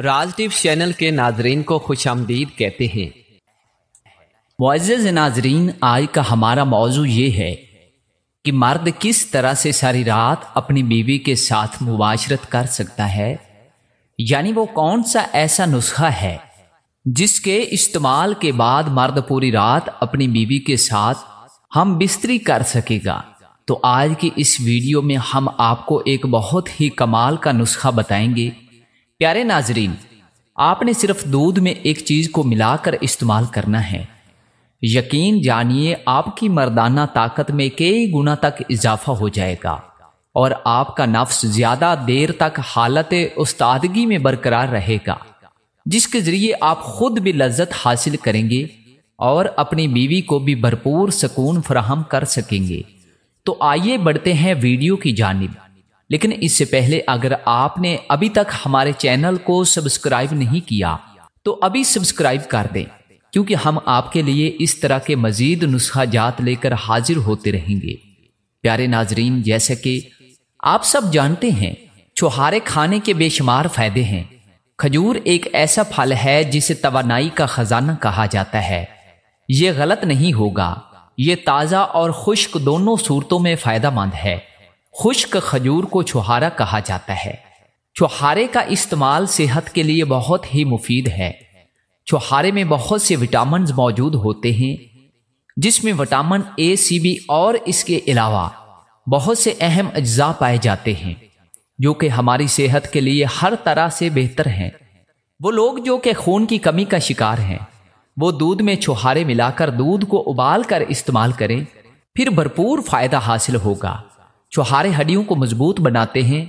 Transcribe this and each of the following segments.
Rajdeep channel के नाजरीन को खुश आमदीद कहते हैं मुआज़ नाजरीन आज का हमारा मौजू ये है कि मर्द किस तरह से सारी रात अपनी बीवी के साथ मुबाशरत कर सकता है यानी वो कौन सा ऐसा नुस्खा है जिसके इस्तेमाल के बाद मर्द पूरी रात अपनी बीवी के साथ हम बिस्तरी कर सकेगा तो आज की इस वीडियो में हम आपको एक बहुत ही कमाल का नुस्खा बताएंगे प्यारे नाजरीन आपने सिर्फ दूध में एक चीज़ को मिलाकर इस्तेमाल करना है यकीन जानिए आपकी मर्दाना ताकत में कई गुना तक इजाफा हो जाएगा और आपका नफ्स ज़्यादा देर तक हालत उस्तादगी में बरकरार रहेगा जिसके ज़रिए आप खुद भी लज्जत हासिल करेंगे और अपनी बीवी को भी भरपूर सुकून फ्राहम कर सकेंगे तो आइए बढ़ते हैं वीडियो की जानब लेकिन इससे पहले अगर आपने अभी तक हमारे चैनल को सब्सक्राइब नहीं किया तो अभी सब्सक्राइब कर दें क्योंकि हम आपके लिए इस तरह के मजीद नुस्खा जात लेकर हाजिर होते रहेंगे प्यारे नाजरीन जैसे कि आप सब जानते हैं छुहारे खाने के बेशुमार फायदे हैं खजूर एक ऐसा फल है जिसे तवानाई का खजाना कहा जाता है ये गलत नहीं होगा ये ताज़ा और खुश्क दोनों सूरतों में फ़ायदा मंद है खुश्क खजूर को छुहारा कहा जाता है छुहारे का इस्तेमाल सेहत के लिए बहुत ही मुफीद है छुहारे में बहुत से विटामिन मौजूद होते हैं जिसमें विटामिन ए सी बी और इसके अलावा बहुत से अहम अज्जा पाए जाते हैं जो कि हमारी सेहत के लिए हर तरह से बेहतर हैं वो लोग जो कि खून की कमी का शिकार हैं वो दूध में छुहारे मिलाकर दूध को उबाल कर इस्तेमाल करें फिर भरपूर फ़ायदा हासिल होगा छुहारे हड्डियों को मजबूत बनाते हैं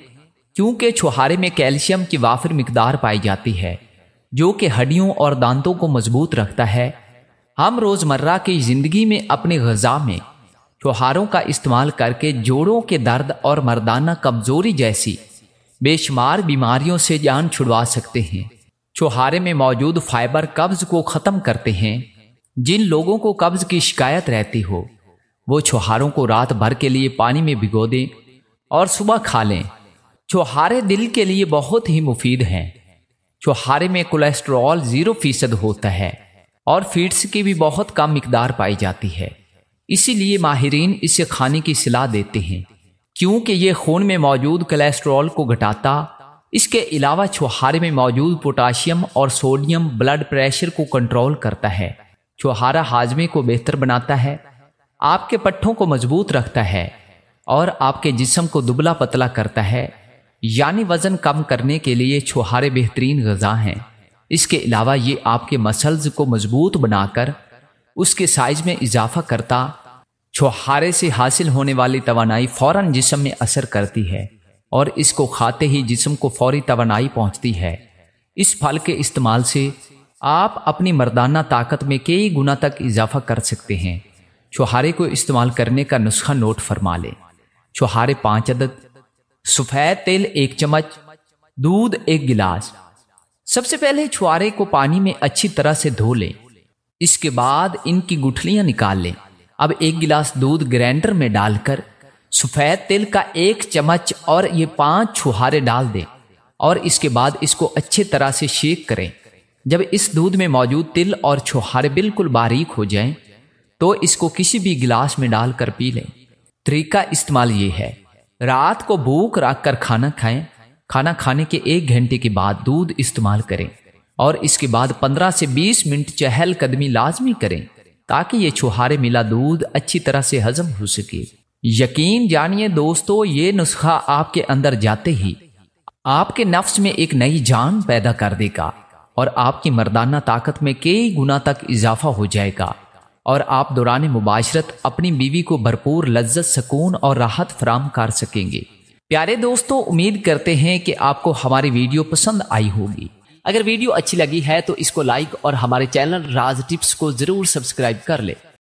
क्योंकि छुहारे में कैल्शियम की वाफिर मकदार पाई जाती है जो कि हड्डियों और दांतों को मजबूत रखता है हम रोज़मर्रा की ज़िंदगी में अपनी गज़ा में छुहारों का इस्तेमाल करके जोड़ों के दर्द और मर्दाना कमज़ोरी जैसी बेशुमार बीमारियों से जान छुड़वा सकते हैं छुहारे में मौजूद फाइबर कब्ज़ को ख़त्म करते हैं जिन लोगों को कब्ज़ की शिकायत रहती हो वो छुहारों को रात भर के लिए पानी में भिगो दें और सुबह खा लें छुहारे दिल के लिए बहुत ही मुफीद हैं छुहारे में कोलेस्ट्रॉल ज़ीरो फीसद होता है और फीट्स की भी बहुत कम मकदार पाई जाती है इसीलिए माहरीन इसे खाने की सलाह देते हैं क्योंकि ये खून में मौजूद कोलेस्ट्रॉल को घटाता इसके अलावा छुहारे में मौजूद पोटाशियम और सोडियम ब्लड प्रेशर को कंट्रोल करता है छुहारा हाजमे को बेहतर बनाता है आपके पट्ठों को मजबूत रखता है और आपके जिसम को दुबला पतला करता है यानी वज़न कम करने के लिए छुहारे बेहतरीन गज़ा हैं इसके अलावा ये आपके मसल्स को मजबूत बनाकर उसके साइज में इजाफा करता छुहारे से हासिल होने वाली तोानाई फ़ौर जिसम में असर करती है और इसको खाते ही जिसम को फौरी तवानाई पहुँचती है इस फल के इस्तेमाल से आप अपनी मर्दाना ताकत में कई गुना तक इजाफा कर सकते हैं चौहारे को इस्तेमाल करने का नुस्खा नोट फरमा लें चौहारे पांच अदद सफ़ेद तेल एक चम्मच दूध एक गिलास सबसे पहले छुआरे को पानी में अच्छी तरह से धो लें इसके बाद इनकी गुठलियां निकाल लें अब एक गिलास दूध ग्राइंडर में डालकर सफ़ेद तेल का एक चम्मच और ये पांच छुहारे डाल दें और इसके बाद इसको अच्छे तरह से शेक करें जब इस दूध में मौजूद तिल और छुहारे बिल्कुल बारीक हो जाएं, तो इसको किसी भी गिलास में डालकर पी लें तरीका इस्तेमाल ये है रात को भूख रख कर खाना खाएं खाना खाने के एक घंटे के बाद दूध इस्तेमाल करें और इसके बाद 15 से 20 मिनट चहल कदमी लाजमी करें ताकि ये छुहारे मिला दूध अच्छी तरह से हजम हो सके यकीन जानिए दोस्तों ये नुस्खा आपके अंदर जाते ही आपके नफ्स में एक नई जान पैदा कर देगा और आपकी मर्दाना ताकत में कई गुना तक इजाफा हो जाएगा और आप दौरान मुबाशरत अपनी बीवी को भरपूर लज्जत सकून और राहत फराम कर सकेंगे प्यारे दोस्तों उम्मीद करते हैं कि आपको हमारी वीडियो पसंद आई होगी अगर वीडियो अच्छी लगी है तो इसको लाइक और हमारे चैनल राज टिप्स को ज़रूर सब्सक्राइब कर लें